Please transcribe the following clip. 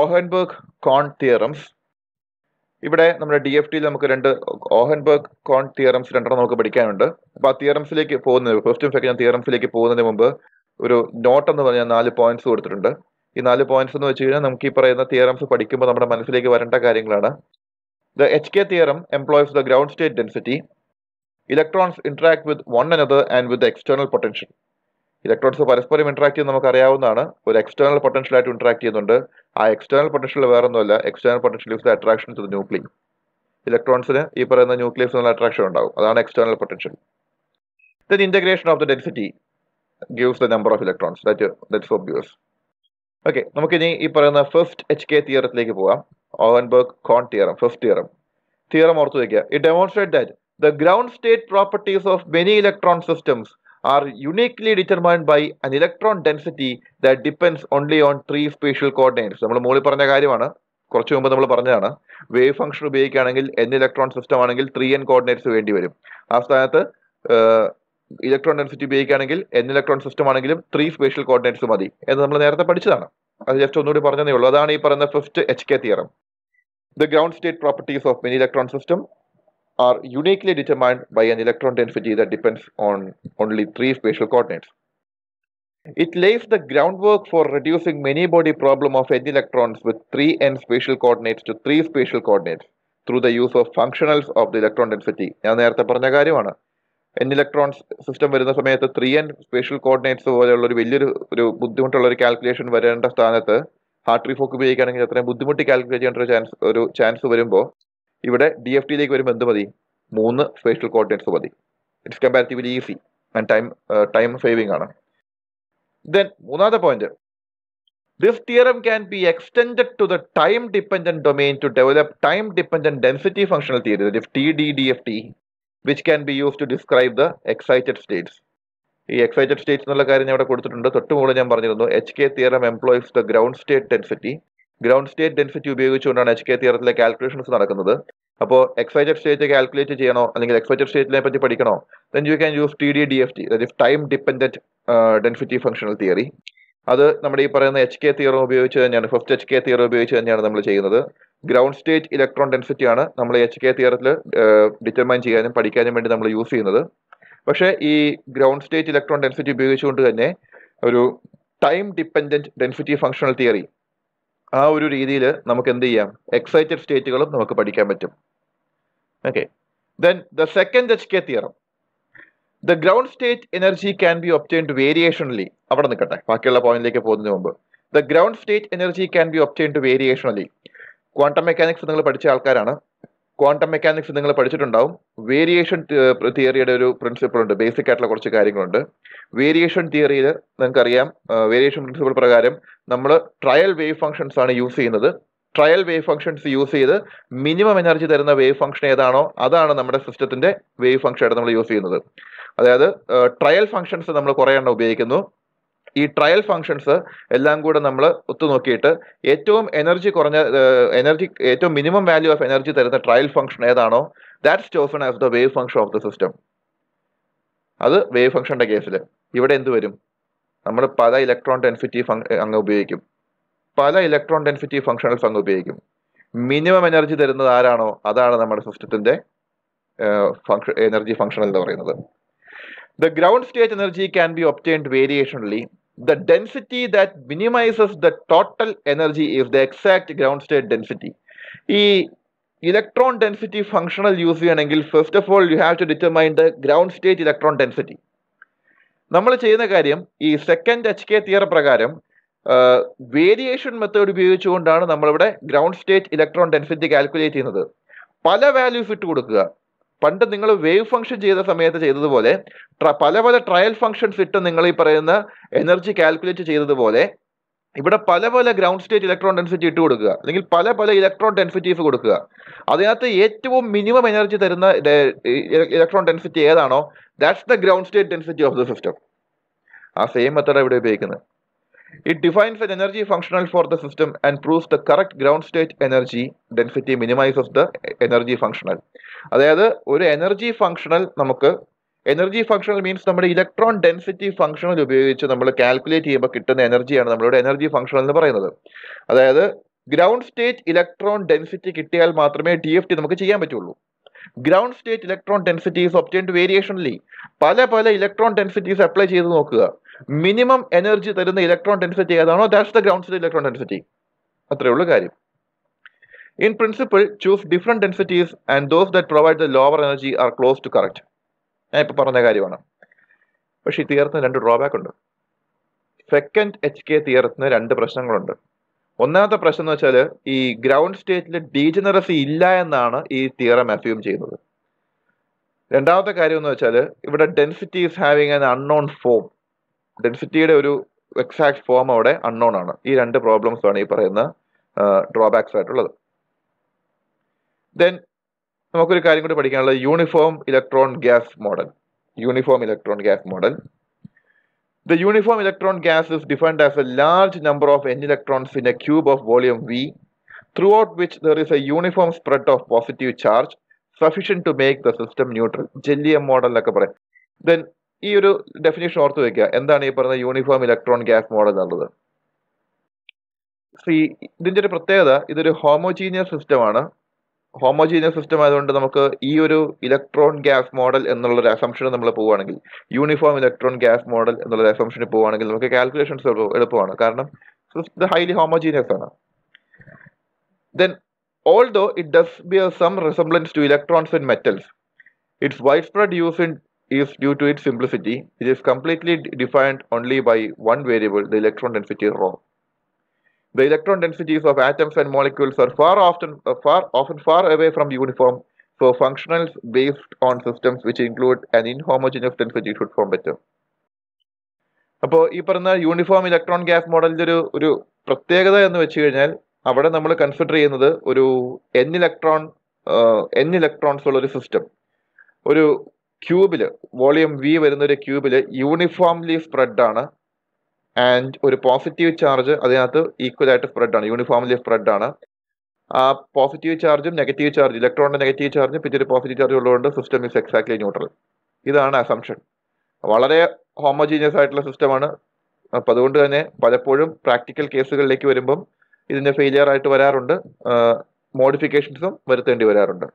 ഓഹൻബർഗ് കോൺ theorems ഇവിടെ നമ്മുടെ D F ടിയിൽ നമുക്ക് രണ്ട് ഓഹൻബർഗ് കോൺ തിയറംസ് രണ്ടെണ്ണം നമുക്ക് പഠിക്കാനുണ്ട് അപ്പോൾ ആ തിയറംസിലേക്ക് പോകുന്നത് ഫസ്റ്റും സെക്കൻഡും തിയറംസിലേക്ക് പോകുന്നതിന് മുമ്പ് ഒരു നോട്ട് എന്ന് പറഞ്ഞാൽ നാല് പോയിന്റ്സ് കൊടുത്തിട്ടുണ്ട് ഈ നാല് പോയിന്റ്സ് എന്ന് വെച്ച് കഴിഞ്ഞാൽ നമുക്ക് ഈ പറയുന്ന തിയറംസ് പഠിക്കുമ്പോൾ നമ്മുടെ മനസ്സിലേക്ക് വരേണ്ട കാര്യങ്ങളാണ് the H K theorem employs the ground state density electrons interact with one another and with external potential electrons പരസ്പരം ഇന്ററാക്ട് ചെയ്യുന്നത് നമുക്കറിയാവുന്നതാണ് ഒരു എക്സ്റ്റേണൽ പൊട്ടൻഷ്യൽ ആയിട്ട് ഇന്ററാക്ട് ചെയ്യുന്നുണ്ട് ആ എക്സ്റ്റേണൽ പൊട്ടൻഷ്യൽ വേറെ ഒന്നുമല്ല external potential use attraction to nuclei ഇലക്ട്രോൺസിന് ഈ പറയുന്ന ന്യൂക്ലിയസ് എന്നുള്ള അട്രാക്ഷൻ ഉണ്ടാവും അതാണ് external potential then integration of the density gives the number of electrons that that's obvious okay നമുക്കിനി ഈ പറയുന്ന ഫസ്റ്റ് എച്ച് കെ തിയറത്തിലേക്ക് പോകാം Hohenberg Kohn theorem first theorem theorem ഓർത്ത് വയ്ക്കുക it demonstrate that the ground state properties of many electron systems are uniquely determined by an electron density that depends only on three spatial coordinates നമ്മൾ മുകളിൽ പറഞ്ഞ കാര്യമാണ് കുറച്ച് മുമ്പ് നമ്മൾ പറഞ്ഞതാണ് വേവ് ഫംഗ്ഷൻ ഉപയോഗിക്കുകയാണെങ്കിൽ എൻ ഇലക്ട്രോൺ സിസ്റ്റം ആണെങ്കിൽ ത്രീ എൻ കോർഡിനേറ്റ്സ് വേണ്ടി വരും ആ സ്ഥാനത്ത് ഇലക്ട്രോൺ ഡെൻസിറ്റി ഉപയോഗിക്കുകയാണെങ്കിൽ എൻ ഇലക്ട്രോൺ സിസ്റ്റം ആണെങ്കിലും ത്രീ സ്പേഷ്യൽ കോർഡിനേറ്റ്സ് മതി എന്ന് നമ്മൾ നേരത്തെ പഠിച്ചതാണ് അത് ജസ്റ്റ് ഒന്നുകൂടി പറഞ്ഞതേ ഉള്ളൂ അതാണ് ഈ പറയുന്ന first H K theorem the ground state properties of many electron system are uniquely determined by an electron density that depends on only three spatial coordinates. It lays the groundwork for reducing many-body problem of n electrons with 3n spatial coordinates to 3 spatial coordinates through the use of functionals of the electron density. ഞാൻ നേരത്തെ പറഞ്ഞ കാര്യമാണ് N electrons system വരുന്ന സമയത്ത് three N spatial പോലെയുള്ള ഒരു വലിയൊരു ഒരു ബുദ്ധിമുട്ടുള്ള ഒരു കാൽക്കുലേഷൻ വരേണ്ട സ്ഥാനത്ത് ഹാർട്രി ഫോക്ക് ബുദ്ധിമുട്ടി കാൽക്കുലേറ്റ് ഒരു ചാൻസ് ഒരു ചാൻസ് വരുമ്പോൾ ഇവിടെ ഡി എഫ് ടിയിലേക്ക് വരുമ്പോൾ എന്ത് മതി മൂന്ന് സ്പേഷ്യൽ കോർഡിനേറ്റ്സ് മതി it's comparatively easy and time time saving ആണ് ദെൻ മൂന്നാമത്തെ point this theorem can be extend to the time dependent domain to develop time dependent density functional theory T D D F T which can be use to describe the excited states ഈ excited states എന്നുള്ള കാര്യം ഞാൻ ഇവിടെ കൊടുത്തിട്ടുണ്ട് തൊട്ട് ഞാൻ പറഞ്ഞിരുന്നു H K theorem employs the ground state density ground state density ഉപയോഗിച്ചുകൊണ്ടാണ് എച്ച് കെ തിയറത്തിലെ കാൽക്കുലേഷൻസ് നടക്കുന്നത് അപ്പോൾ എക്സൈറ്റഡ് സ്റ്റേറ്റ് കാൽക്കുലേറ്റ് ചെയ്യണോ അല്ലെങ്കിൽ എക്സൈറ്റഡ് സ്റ്റേറ്റിനെ പറ്റി പഠിക്കണോ then you can use T D D F T അതായത് time dependent density functional theory അത് നമ്മുടെ ഈ പറയുന്ന എച്ച് കെ തിയറും ഉപയോഗിച്ച് തന്നെയാണ് ഫസ്റ്റ് എച്ച് കെ തിയറും ഉപയോഗിച്ച് തന്നെയാണ് നമ്മൾ ചെയ്യുന്നത് ഗ്രൗണ്ട് സ്റ്റേറ്റ് ഇലക്ട്രോൺ ഡെൻസിറ്റി ആണ് നമ്മൾ എച്ച് കെ തിയറത്തിൽ ഡിറ്റർമൈൻ ചെയ്യാനും പഠിക്കാനും വേണ്ടി നമ്മൾ യൂസ് ചെയ്യുന്നത് പക്ഷേ ഈ ഗ്രൗണ്ട് സ്റ്റേറ്റ് ഇലക്ട്രോൺ ഡെൻസിറ്റി ഉപയോഗിച്ചുകൊണ്ട് തന്നെ ഒരു time dependent density functional theory ആ ഒരു രീതിയിൽ നമുക്ക് എന്ത് ചെയ്യാം എക്സൈറ്റഡ് സ്റ്റേറ്റുകളും നമുക്ക് പഠിക്കാൻ പറ്റും okay then the second H K theorem the ground state energy can be obtained variationally അവിടെ നിൽക്കട്ടെ ബാക്കിയുള്ള പോയിന്റിലേക്ക് പോകുന്നതിന് മുമ്പ് the ground state energy can be obtained variationally quantum mechanics നിങ്ങൾ പഠിച്ച ആൾക്കാരാണ് ക്വാണ്ടം മെക്കാനിക്സ് നിങ്ങൾ പഠിച്ചിട്ടുണ്ടാവും വേരിയേഷൻ തിയറിയുടെ ഒരു പ്രിൻസിപ്പിൾ ഉണ്ട് ബേസിക് ആയിട്ടുള്ള കുറച്ച് കാര്യങ്ങളുണ്ട് വേരിയേഷൻ തിയറിയിൽ നിങ്ങൾക്കറിയാം വേരിയേഷൻ പ്രിൻസിപ്പിൾ പ്രകാരം നമ്മൾ ട്രയൽ വേവ് ഫങ്ഷൻസ് ആണ് യൂസ് ചെയ്യുന്നത് ട്രയൽ വേവ് ഫങ്ഷൻസ് യൂസ് ചെയ്ത് മിനിമം എനർജി തരുന്ന വേവ് ഫംഗ്ഷൻ ഏതാണോ അതാണ് നമ്മുടെ സിസ്റ്റത്തിന്റെ വേവ് ഫങ്ഷൻ ആയിട്ട് നമ്മൾ യൂസ് ചെയ്യുന്നത് അതായത് ട്രയൽ ഫങ്ഷൻസ് നമ്മൾ കുറേ എണ്ണം ഉപയോഗിക്കുന്നു ഈ ട്രയൽ ഫങ്ഷൻസ് എല്ലാം കൂടെ നമ്മൾ ഒത്തുനോക്കിയിട്ട് ഏറ്റവും എനർജി കുറഞ്ഞ എനർജി ഏറ്റവും മിനിമം വാല്യൂ ഓഫ് എനർജി തരുന്ന ട്രയൽ ഫംഗ്ഷൻ ഏതാണോ that's chosen as the wave function of the system അത് വേവ് ഫങ്ഷന്റെ കേസിൽ ഇവിടെ എന്ത് വരും നമ്മൾ പല ഇലക്ട്രോൺ ഡെൻസിറ്റി അങ്ങ് ഉപയോഗിക്കും പല ഇലക്ട്രോൺ ഡെൻസിറ്റി ഫങ്ഷണൽസ് അങ്ങ് ഉപയോഗിക്കും മിനിമം എനർജി തരുന്നത് ആരാണോ അതാണ് നമ്മുടെ സിസ്റ്റത്തിന്റെ ഫംഗ്ഷൻ എനർജി ഫങ്ഷണൽ എന്ന് പറയുന്നത് the ground state energy can be obtained variationally the density that minimizes the total energy is the exact ground state density. E electron density functional use ചെയ്യണമെങ്കിൽ first of all you have to determine the ground state electron density നമ്മൾ ചെയ്യുന്ന കാര്യം ഈ second H K തിയർ പ്രകാരം variation method ഉപയോഗിച്ചുകൊണ്ടാണ് നമ്മളിവിടെ ground state electron density calculate ചെയ്യുന്നത് പല വാല്യൂസ് ഇട്ട് കൊടുക്കുക പണ്ട് നിങ്ങൾ വേവ് ഫംഗ്ഷൻ ചെയ്ത സമയത്ത് ചെയ്തതുപോലെ പല പല ട്രയൽ ഫംഗ്ഷൻസ് ഇട്ട് നിങ്ങൾ ഈ പറയുന്ന എനർജി കാൽക്കുലേറ്റ് ചെയ്തതുപോലെ ഇവിടെ പല പല ഗ്രൗണ്ട് സ്റ്റേറ്റ് ഇലക്ട്രോൺ ഡെൻസിറ്റി ഇട്ട് കൊടുക്കുക അല്ലെങ്കിൽ പല പല ഇലക്ട്രോൺ ഡെൻസിറ്റീസ് കൊടുക്കുക അതിനകത്ത് ഏറ്റവും മിനിമം എനർജി തരുന്ന ഇലക്ട്രോൺ ഡെൻസിറ്റി ഏതാണോ that's the ground state density of the system ആ സെയിം മെത്തേഡ് ഇവിടെ ഉപയോഗിക്കുന്നത് It defines an energy functional for the system and proves the correct ground state energy density minimizes the energy functional. അതായത് ഒരു energy functional നമുക്ക് energy functional means നമ്മുടെ electron density functional ഉപയോഗിച്ച് നമ്മൾ calculate ചെയ്യുമ്പോൾ കിട്ടുന്ന എനർജിയാണ് നമ്മളിവിടെ എനർജി ഫംഗ്ഷണൽ എന്ന് പറയുന്നത് അതായത് ഗ്രൗണ്ട് സ്റ്റേറ്റ് ഇലക്ട്രോൺ ഡെൻസിറ്റി കിട്ടിയാൽ മാത്രമേ ഡി എഫ് ടി നമുക്ക് ചെയ്യാൻ പറ്റുള്ളൂ ground state electron densities obtained variationally പല പല ഇലക്ട്രോൺ ഡെൻസിറ്റീസ് അപ്ലൈ ചെയ്ത് നോക്കുക മിനിമം എനർജി തരുന്ന ഇലക്ട്രോൺ ഡെൻസിറ്റി ഏതാണോ that's the ground state electron density അത്രേ ഉള്ളൂ കാര്യം in principle choose different densities and those that provide the lower energy are close to correct ഞാൻ ഇപ്പോൾ പറഞ്ഞ കാര്യമാണ് പക്ഷേ ഈ തിയറത്തിന് രണ്ട് ഡ്രോബാക്ക് ഉണ്ട് സെക്കൻഡ് എച്ച് കെ തിയറത്തിന് രണ്ട് പ്രശ്നങ്ങളുണ്ട് ഒന്നാമത്തെ പ്രശ്നം എന്ന് വെച്ചാൽ ഈ ഗ്രൗണ്ട് സ്റ്റേറ്റിൽ ഡീജനറസി ഇല്ല എന്നാണ് ഈ തിയറം അസ്യൂം ചെയ്യുന്നത് രണ്ടാമത്തെ കാര്യം എന്ന് വെച്ചാൽ ഇവിടെ density is having an unknown form ഡെൻസിറ്റിയുടെ ഒരു എക്സാക്ട് ഫോം അവിടെ അൺനോൺ ആണ് ഈ രണ്ട് പ്രോബ്ലംസ് ആണ് ഈ പറയുന്ന ഡ്രോബാക്സ് ആയിട്ടുള്ളത് ദെൻ നമുക്കൊരു കാര്യം കൂടി പഠിക്കാനുള്ളത് uniform electron gas model uniform electron gas model the uniform electron gas is defined as a large number of N electrons in a cube of volume V throughout which there is a uniform spread of positive charge sufficient to make the system neutral jellium model എന്നൊക്കെ പറയാം then ഈ ഒരു definition ഓർത്ത് വെക്കുക എന്താണ് ഈ പറയുന്ന uniform electron gas model എന്നുള്ളത് സി ഇതിൻ്റെ ഒരു പ്രത്യേകത ഇതൊരു ഹോമോജീനിയസ് സിസ്റ്റമാണ് ഹോമോജീനിയസ് സിസ്റ്റം ആയതുകൊണ്ട് നമുക്ക് ഈ ഒരു ഇലക്ട്രോൺ ഗ്യാസ് മോഡൽ എന്നുള്ള അസംഷൻ അസംഷന് നമ്മൾ പോവുകയാണെങ്കിൽ യൂണിഫോം ഇലക്ട്രോൺ ഗ്യാസ് മോഡൽ എന്നുള്ള അസംഷൻ അസംഷന് പോവുകയാണെങ്കിൽ നമുക്ക് കാൽക്കുലേഷൻസ് എളുപ്പമാണ് കാരണം ഇത് ഹൈലി ഹോമോജീനിയസ് ആണ് then although it does be some resemblance to electrons in metals it's wide spread use in is due to its simplicity. It is completely defined only by one variable, the electron density rho. The electron densities of atoms and molecules are far often uh, far often far away from uniform, so functionals based on systems which include an inhomogeneous density should form better. അപ്പോൾ ഈ പറഞ്ഞ uniform electron gas മോഡലിൻ്റെ ഒരു ഒരു പ്രത്യേകത എന്ന് വെച്ച് കഴിഞ്ഞാൽ അവിടെ നമ്മൾ കൺസിഡർ ചെയ്യുന്നത് ഒരു എൻ ഇലക്ട്രോൺ എൻ ഇലക്ട്രോൺസ് ഉള്ള ഒരു സിസ്റ്റം ഒരു ക്യൂബിൽ വോളിയം വി വരുന്ന ഒരു ക്യൂബിൽ യൂണിഫോംലി ആണ് ആൻഡ് ഒരു പോസിറ്റീവ് ചാർജ് അതിനകത്ത് ഈക്വൽ ആയിട്ട് ആണ് യൂണിഫോംലി ആണ് ആ പോസിറ്റീവ് ചാർജും നെഗറ്റീവ് ചാർജ് ഇലക്ട്രോണിന്റെ നെഗറ്റീവ് ചാർജും പിന്നെ ഒരു പോസിറ്റീവ് ചാർജ് ഉള്ളതുകൊണ്ട് സിസ്റ്റം ഇസ് എക്സാക്ട്ലി ന്യൂട്രൽ ഇതാണ് അസംഷൻ വളരെ ഹോമോജീനിയസ് ആയിട്ടുള്ള സിസ്റ്റമാണ് അപ്പം അതുകൊണ്ട് തന്നെ പലപ്പോഴും പ്രാക്ടിക്കൽ കേസുകളിലേക്ക് വരുമ്പം ഇതിൻ്റെ ഫെയിലിയർ ആയിട്ട് വരാറുണ്ട് മോഡിഫിക്കേഷൻസും വരുത്തേണ്ടി വരാറുണ്ട്